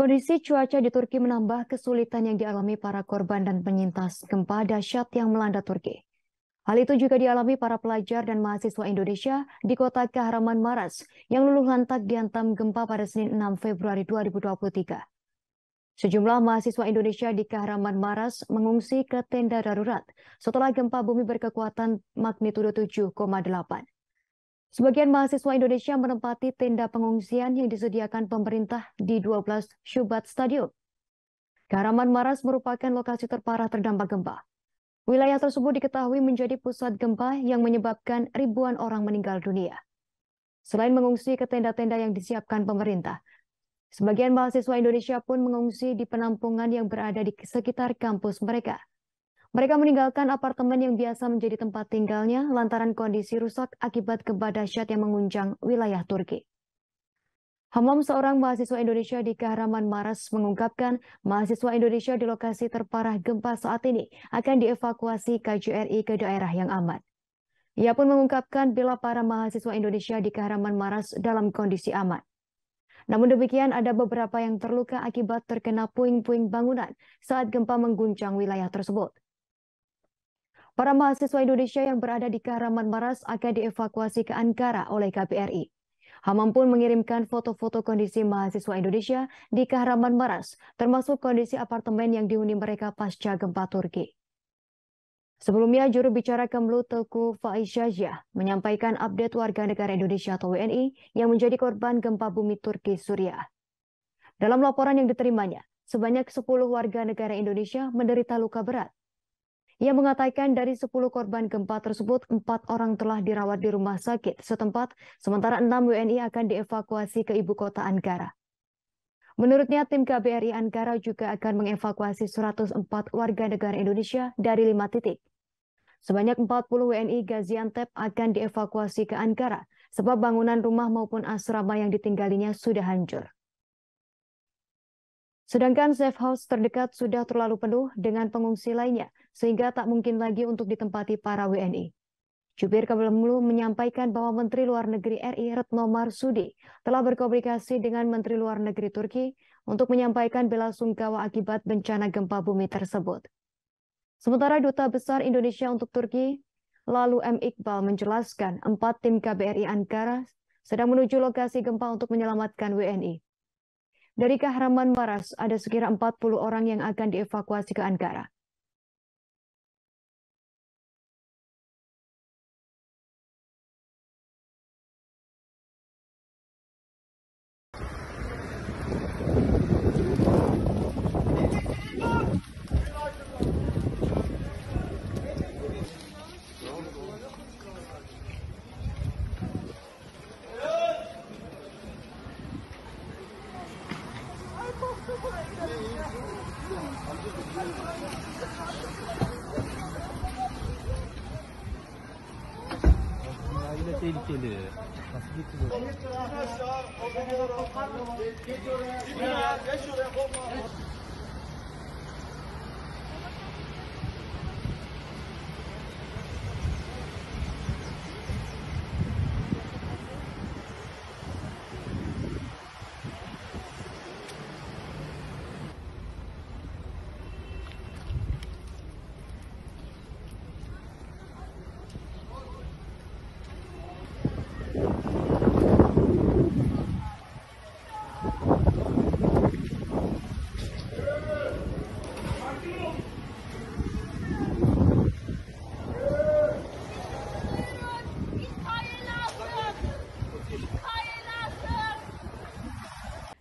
Kondisi cuaca di Turki menambah kesulitan yang dialami para korban dan penyintas gempa dahsyat yang melanda Turki. Hal itu juga dialami para pelajar dan mahasiswa Indonesia di kota Kahraman Maras yang luluh lantak dihantam gempa pada Senin 6 Februari 2023. Sejumlah mahasiswa Indonesia di Kahraman Maras mengungsi ke tenda darurat setelah gempa bumi berkekuatan magnitudo 7,8. Sebagian mahasiswa Indonesia menempati tenda pengungsian yang disediakan pemerintah di 12 shubat Stadium. Karaman Maras merupakan lokasi terparah terdampak gempa. Wilayah tersebut diketahui menjadi pusat gempa yang menyebabkan ribuan orang meninggal dunia. Selain mengungsi ke tenda-tenda yang disiapkan pemerintah, sebagian mahasiswa Indonesia pun mengungsi di penampungan yang berada di sekitar kampus mereka. Mereka meninggalkan apartemen yang biasa menjadi tempat tinggalnya lantaran kondisi rusak akibat gempa dahsyat yang mengunjang wilayah Turki. Hamam seorang mahasiswa Indonesia di Kahraman Maras mengungkapkan mahasiswa Indonesia di lokasi terparah gempa saat ini akan dievakuasi KJRI ke daerah yang aman. Ia pun mengungkapkan bila para mahasiswa Indonesia di Kahraman Maras dalam kondisi aman. Namun demikian ada beberapa yang terluka akibat terkena puing-puing bangunan saat gempa mengguncang wilayah tersebut. Para mahasiswa Indonesia yang berada di Kahraman Maras akan dievakuasi ke Ankara oleh KBRI. Hamam pun mengirimkan foto-foto kondisi mahasiswa Indonesia di Kahraman Maras, termasuk kondisi apartemen yang dihuni mereka pasca gempa Turki. Sebelumnya, juru bicara Kemlu Teguh Faisyazia menyampaikan update warga negara Indonesia atau WNI yang menjadi korban gempa bumi Turki suria Dalam laporan yang diterimanya, sebanyak 10 warga negara Indonesia menderita luka berat, ia mengatakan dari 10 korban gempa tersebut, empat orang telah dirawat di rumah sakit setempat, sementara 6 WNI akan dievakuasi ke ibu kota Ankara. Menurutnya, tim KBRI Ankara juga akan mengevakuasi 104 warga negara Indonesia dari lima titik. Sebanyak 40 WNI Gaziantep akan dievakuasi ke Ankara, sebab bangunan rumah maupun asrama yang ditinggalinya sudah hancur. Sedangkan safe house terdekat sudah terlalu penuh dengan pengungsi lainnya, sehingga tak mungkin lagi untuk ditempati para WNI. Jubir Kemlu menyampaikan bahwa Menteri Luar Negeri RI Retno Marsudi telah berkomunikasi dengan Menteri Luar Negeri Turki untuk menyampaikan bela sungkawa akibat bencana gempa bumi tersebut. Sementara Duta Besar Indonesia untuk Turki, lalu M. Iqbal menjelaskan empat tim KBRI Ankara sedang menuju lokasi gempa untuk menyelamatkan WNI. Dari Kahraman Maras, ada sekira 40 orang yang akan dievakuasi ke Ankara. Yine tehlikeli. Nasıl getiriyor? Geç oraya, geç oraya, geç oraya, korkma.